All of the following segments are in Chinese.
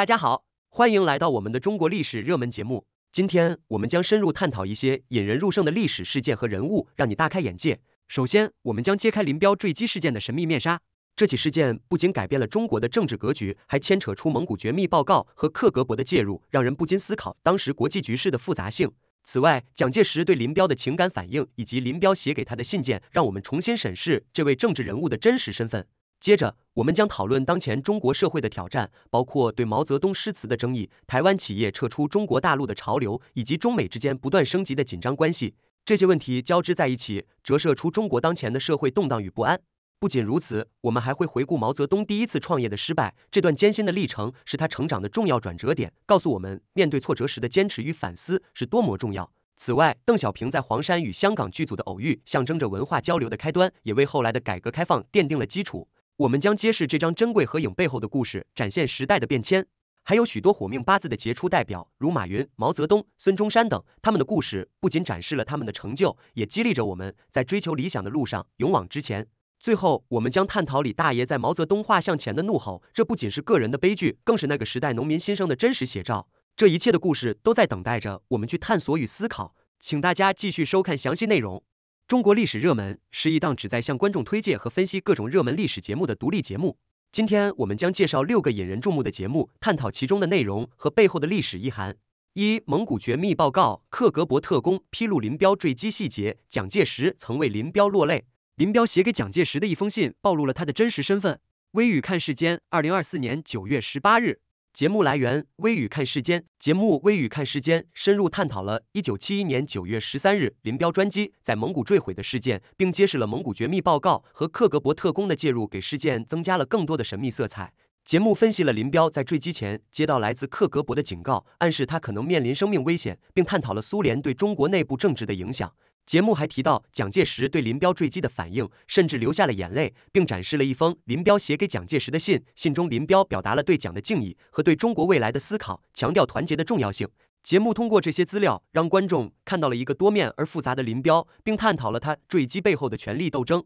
大家好，欢迎来到我们的中国历史热门节目。今天我们将深入探讨一些引人入胜的历史事件和人物，让你大开眼界。首先，我们将揭开林彪坠机事件的神秘面纱。这起事件不仅改变了中国的政治格局，还牵扯出蒙古绝密报告和克格勃的介入，让人不禁思考当时国际局势的复杂性。此外，蒋介石对林彪的情感反应以及林彪写给他的信件，让我们重新审视这位政治人物的真实身份。接着，我们将讨论当前中国社会的挑战，包括对毛泽东诗词的争议、台湾企业撤出中国大陆的潮流，以及中美之间不断升级的紧张关系。这些问题交织在一起，折射出中国当前的社会动荡与不安。不仅如此，我们还会回顾毛泽东第一次创业的失败，这段艰辛的历程是他成长的重要转折点，告诉我们面对挫折时的坚持与反思是多么重要。此外，邓小平在黄山与香港剧组的偶遇，象征着文化交流的开端，也为后来的改革开放奠定了基础。我们将揭示这张珍贵合影背后的故事，展现时代的变迁。还有许多火命八字的杰出代表，如马云、毛泽东、孙中山等，他们的故事不仅展示了他们的成就，也激励着我们在追求理想的路上勇往直前。最后，我们将探讨李大爷在毛泽东画像前的怒吼，这不仅是个人的悲剧，更是那个时代农民心声的真实写照。这一切的故事都在等待着我们去探索与思考，请大家继续收看详细内容。中国历史热门是一档旨在向观众推荐和分析各种热门历史节目的独立节目。今天我们将介绍六个引人注目的节目，探讨其中的内容和背后的历史意涵。一、蒙古绝密报告，克格勃特工披露林彪坠机细节，蒋介石曾为林彪落泪。林彪写给蒋介石的一封信暴露了他的真实身份。微雨看世间，二零二四年九月十八日。节目来源《微雨看世间》，节目《微雨看世间》深入探讨了1971年9月13日林彪专机在蒙古坠毁的事件，并揭示了蒙古绝密报告和克格勃特工的介入，给事件增加了更多的神秘色彩。节目分析了林彪在坠机前接到来自克格勃的警告，暗示他可能面临生命危险，并探讨了苏联对中国内部政治的影响。节目还提到蒋介石对林彪坠机的反应，甚至流下了眼泪，并展示了一封林彪写给蒋介石的信。信中，林彪表达了对蒋的敬意和对中国未来的思考，强调团结的重要性。节目通过这些资料，让观众看到了一个多面而复杂的林彪，并探讨了他坠机背后的权力斗争。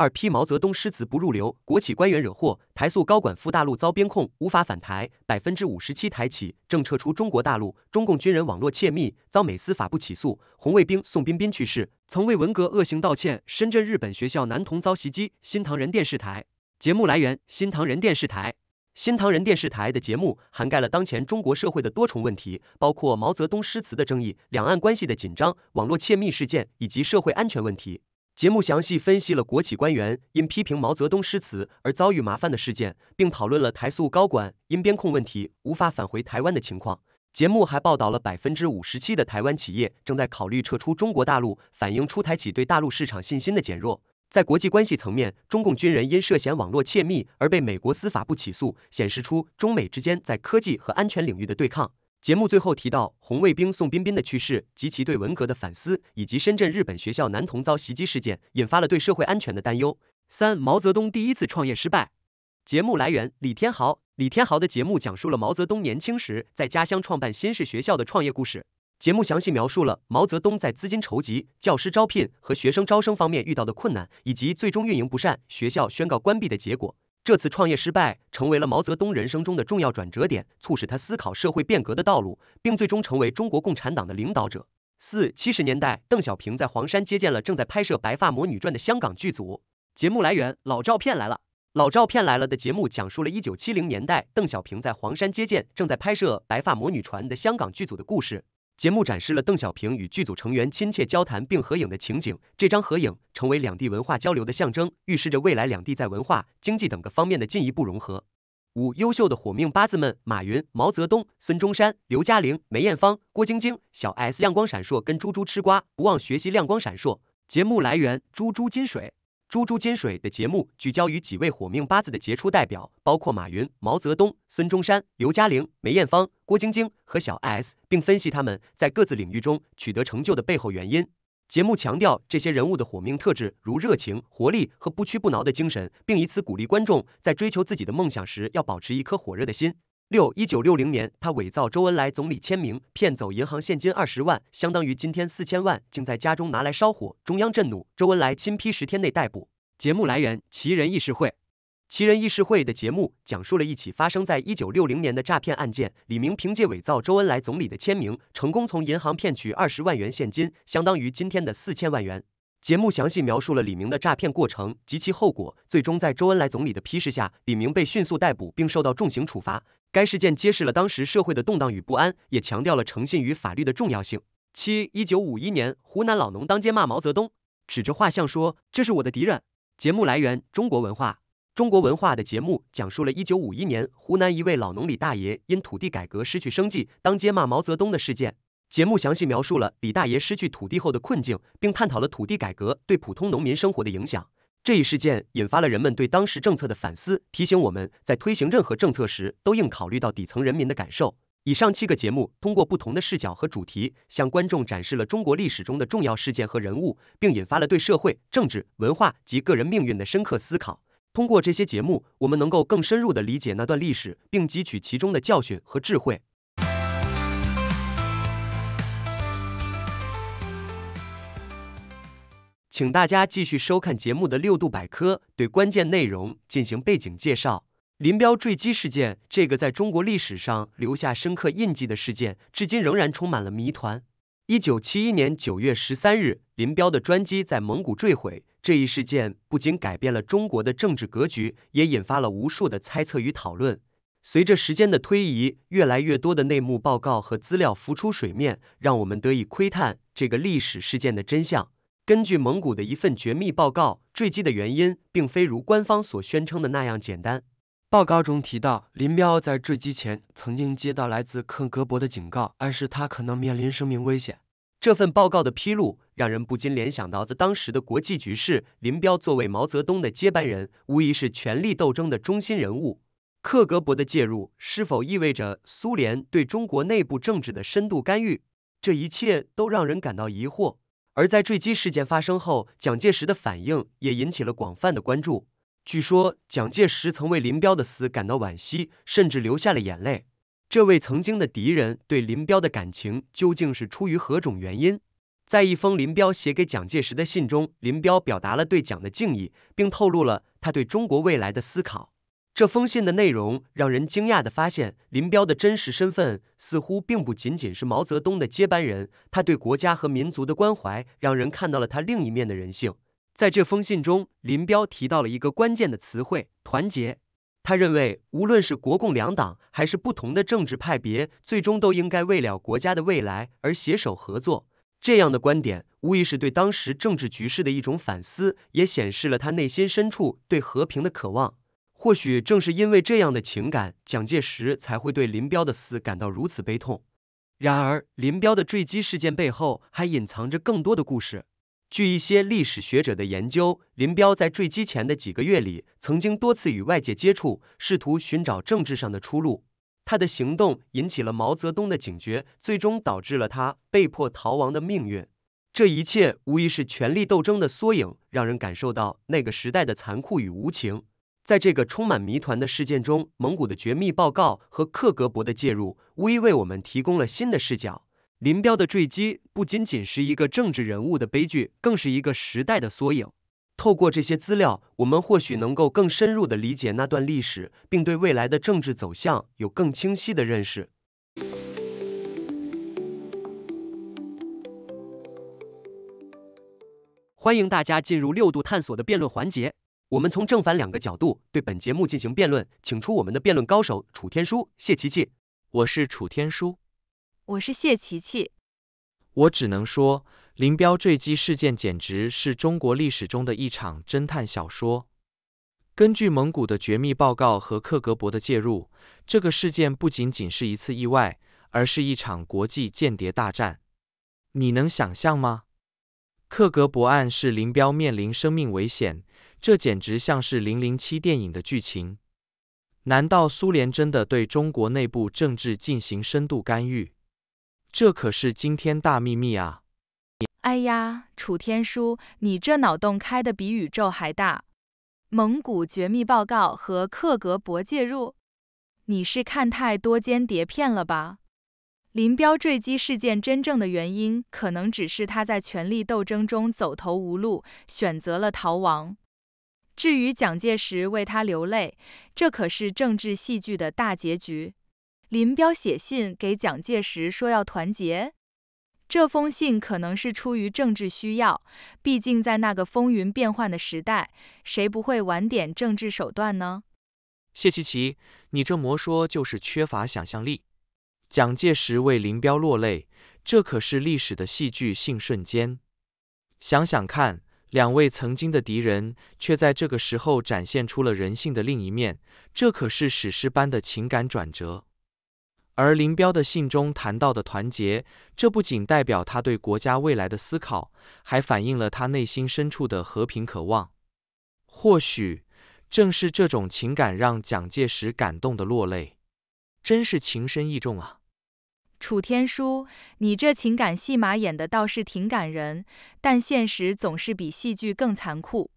二批毛泽东诗词不入流，国企官员惹祸，台塑高管赴大陆遭边控，无法返台。百分之五十七台企正撤出中国大陆。中共军人网络窃密遭美司法部起诉。红卫兵宋彬彬去世，曾为文革恶行道歉。深圳日本学校男童遭袭击。新唐人电视台节目来源：新唐人电视台。新唐人电视台的节目涵盖了当前中国社会的多重问题，包括毛泽东诗词的争议、两岸关系的紧张、网络窃密事件以及社会安全问题。节目详细分析了国企官员因批评毛泽东诗词而遭遇麻烦的事件，并讨论了台塑高管因边控问题无法返回台湾的情况。节目还报道了百分之五十七的台湾企业正在考虑撤出中国大陆，反映出台企对大陆市场信心的减弱。在国际关系层面，中共军人因涉嫌网络窃密而被美国司法部起诉，显示出中美之间在科技和安全领域的对抗。节目最后提到红卫兵宋彬彬的去世及其对文革的反思，以及深圳日本学校男童遭袭击事件，引发了对社会安全的担忧。三、毛泽东第一次创业失败。节目来源：李天豪。李天豪的节目讲述了毛泽东年轻时在家乡创办新式学校的创业故事。节目详细描述了毛泽东在资金筹集、教师招聘和学生招生方面遇到的困难，以及最终运营不善、学校宣告关闭的结果。这次创业失败成为了毛泽东人生中的重要转折点，促使他思考社会变革的道路，并最终成为中国共产党的领导者。四七十年代，邓小平在黄山接见了正在拍摄《白发魔女传》的香港剧组。节目来源：老照片来了。老照片来了的节目讲述了1970年代邓小平在黄山接见正在拍摄《白发魔女传》的香港剧组的故事。节目展示了邓小平与剧组成员亲切交谈并合影的情景，这张合影成为两地文化交流的象征，预示着未来两地在文化、经济等各方面的进一步融合。五优秀的火命八字们：马云、毛泽东、孙中山、刘嘉玲、梅艳芳、郭晶晶、小 S，亮光闪烁跟猪猪吃瓜，不忘学习亮光闪烁。节目来源：猪猪金水。珠珠金水的节目聚焦于几位火命八字的杰出代表，包括马云、毛泽东、孙中山、刘嘉玲、梅艳芳、郭晶晶和小 S，并分析他们在各自领域中取得成就的背后原因。节目强调这些人物的火命特质，如热情、活力和不屈不挠的精神，并以此鼓励观众在追求自己的梦想时要保持一颗火热的心。六一九六零年，他伪造周恩来总理签名，骗走银行现金二十万，相当于今天四千万，竟在家中拿来烧火。中央震怒，周恩来亲批十天内逮捕。节目来源：奇人议事会。奇人议事会的节目讲述了一起发生在一九六零年的诈骗案件，李明凭借伪造周恩来总理的签名，成功从银行骗取二十万元现金，相当于今天的四千万元。节目详细描述了李明的诈骗过程及其后果，最终在周恩来总理的批示下，李明被迅速逮捕并受到重刑处罚。该事件揭示了当时社会的动荡与不安，也强调了诚信与法律的重要性。七一九五一年，湖南老农当街骂毛泽东，指着画像说：“这是我的敌人。”节目来源：中国文化。中国文化的节目讲述了一九五一年湖南一位老农李大爷因土地改革失去生计，当街骂毛泽东的事件。节目详细描述了李大爷失去土地后的困境，并探讨了土地改革对普通农民生活的影响。这一事件引发了人们对当时政策的反思，提醒我们在推行任何政策时都应考虑到底层人民的感受。以上七个节目通过不同的视角和主题，向观众展示了中国历史中的重要事件和人物，并引发了对社会、政治、文化及个人命运的深刻思考。通过这些节目，我们能够更深入的理解那段历史，并汲取其中的教训和智慧。请大家继续收看节目的六度百科，对关键内容进行背景介绍。林彪坠机事件，这个在中国历史上留下深刻印记的事件，至今仍然充满了谜团。一九七一年九月十三日，林彪的专机在蒙古坠毁，这一事件不仅改变了中国的政治格局，也引发了无数的猜测与讨论。随着时间的推移，越来越多的内幕报告和资料浮出水面，让我们得以窥探这个历史事件的真相。根据蒙古的一份绝密报告，坠机的原因并非如官方所宣称的那样简单。报告中提到，林彪在坠机前曾经接到来自克格勃的警告，暗示他可能面临生命危险。这份报告的披露，让人不禁联想到在当时的国际局势，林彪作为毛泽东的接班人，无疑是权力斗争的中心人物。克格勃的介入，是否意味着苏联对中国内部政治的深度干预？这一切都让人感到疑惑。而在坠机事件发生后，蒋介石的反应也引起了广泛的关注。据说，蒋介石曾为林彪的死感到惋惜，甚至流下了眼泪。这位曾经的敌人对林彪的感情究竟是出于何种原因？在一封林彪写给蒋介石的信中，林彪表达了对蒋的敬意，并透露了他对中国未来的思考。这封信的内容让人惊讶地发现，林彪的真实身份似乎并不仅仅是毛泽东的接班人。他对国家和民族的关怀，让人看到了他另一面的人性。在这封信中，林彪提到了一个关键的词汇——团结。他认为，无论是国共两党还是不同的政治派别，最终都应该为了国家的未来而携手合作。这样的观点无疑是对当时政治局势的一种反思，也显示了他内心深处对和平的渴望。或许正是因为这样的情感，蒋介石才会对林彪的死感到如此悲痛。然而，林彪的坠机事件背后还隐藏着更多的故事。据一些历史学者的研究，林彪在坠机前的几个月里，曾经多次与外界接触，试图寻找政治上的出路。他的行动引起了毛泽东的警觉，最终导致了他被迫逃亡的命运。这一切无疑是权力斗争的缩影，让人感受到那个时代的残酷与无情。在这个充满谜团的事件中，蒙古的绝密报告和克格勃的介入，无疑为我们提供了新的视角。林彪的坠机不仅仅是一个政治人物的悲剧，更是一个时代的缩影。透过这些资料，我们或许能够更深入的理解那段历史，并对未来的政治走向有更清晰的认识。欢迎大家进入六度探索的辩论环节。我们从正反两个角度对本节目进行辩论，请出我们的辩论高手楚天舒、谢琪琪。我是楚天舒，我是谢琪琪。我只能说，林彪坠机事件简直是中国历史中的一场侦探小说。根据蒙古的绝密报告和克格勃的介入，这个事件不仅仅是一次意外，而是一场国际间谍大战。你能想象吗？克格勃案是林彪面临生命危险。这简直像是《零零七》电影的剧情。难道苏联真的对中国内部政治进行深度干预？这可是惊天大秘密啊！哎呀，楚天舒，你这脑洞开的比宇宙还大！蒙古绝密报告和克格勃介入？你是看太多间谍片了吧？林彪坠机事件真正的原因，可能只是他在权力斗争中走投无路，选择了逃亡。至于蒋介石为他流泪，这可是政治戏剧的大结局。林彪写信给蒋介石说要团结，这封信可能是出于政治需要，毕竟在那个风云变幻的时代，谁不会玩点政治手段呢？谢奇奇，你这魔说就是缺乏想象力。蒋介石为林彪落泪，这可是历史的戏剧性瞬间。想想看。两位曾经的敌人，却在这个时候展现出了人性的另一面，这可是史诗般的情感转折。而林彪的信中谈到的团结，这不仅代表他对国家未来的思考，还反映了他内心深处的和平渴望。或许正是这种情感，让蒋介石感动的落泪，真是情深意重啊！楚天舒，你这情感戏码演得倒是挺感人，但现实总是比戏剧更残酷。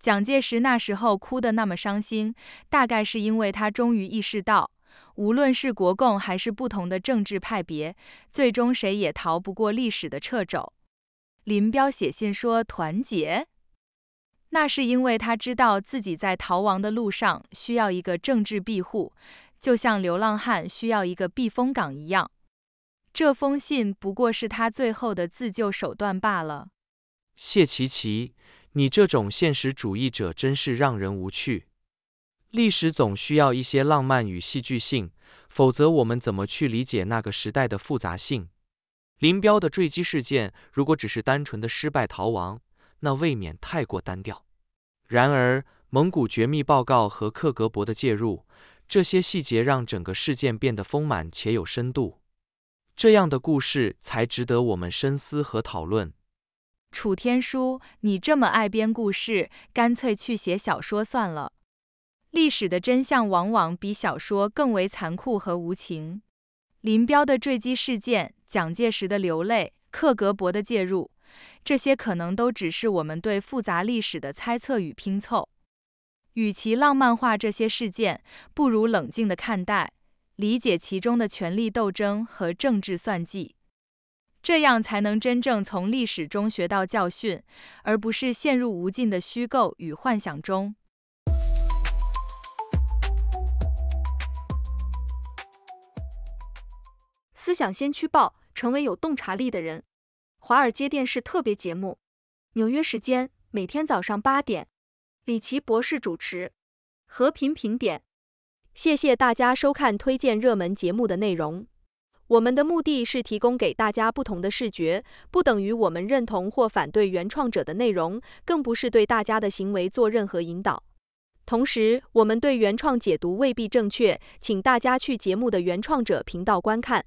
蒋介石那时候哭得那么伤心，大概是因为他终于意识到，无论是国共还是不同的政治派别，最终谁也逃不过历史的掣肘。林彪写信说团结，那是因为他知道自己在逃亡的路上需要一个政治庇护。就像流浪汉需要一个避风港一样，这封信不过是他最后的自救手段罢了。谢奇奇，你这种现实主义者真是让人无趣。历史总需要一些浪漫与戏剧性，否则我们怎么去理解那个时代的复杂性？林彪的坠机事件如果只是单纯的失败逃亡，那未免太过单调。然而，蒙古绝密报告和克格勃的介入。这些细节让整个事件变得丰满且有深度，这样的故事才值得我们深思和讨论。楚天舒，你这么爱编故事，干脆去写小说算了。历史的真相往往比小说更为残酷和无情。林彪的坠机事件，蒋介石的流泪，克格勃的介入，这些可能都只是我们对复杂历史的猜测与拼凑。与其浪漫化这些事件，不如冷静的看待，理解其中的权力斗争和政治算计，这样才能真正从历史中学到教训，而不是陷入无尽的虚构与幻想中。思想先驱报，成为有洞察力的人。华尔街电视特别节目，纽约时间每天早上八点。李奇博士主持《和平评点》，谢谢大家收看推荐热门节目的内容。我们的目的是提供给大家不同的视觉，不等于我们认同或反对原创者的内容，更不是对大家的行为做任何引导。同时，我们对原创解读未必正确，请大家去节目的原创者频道观看。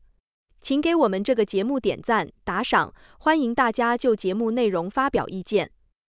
请给我们这个节目点赞、打赏，欢迎大家就节目内容发表意见。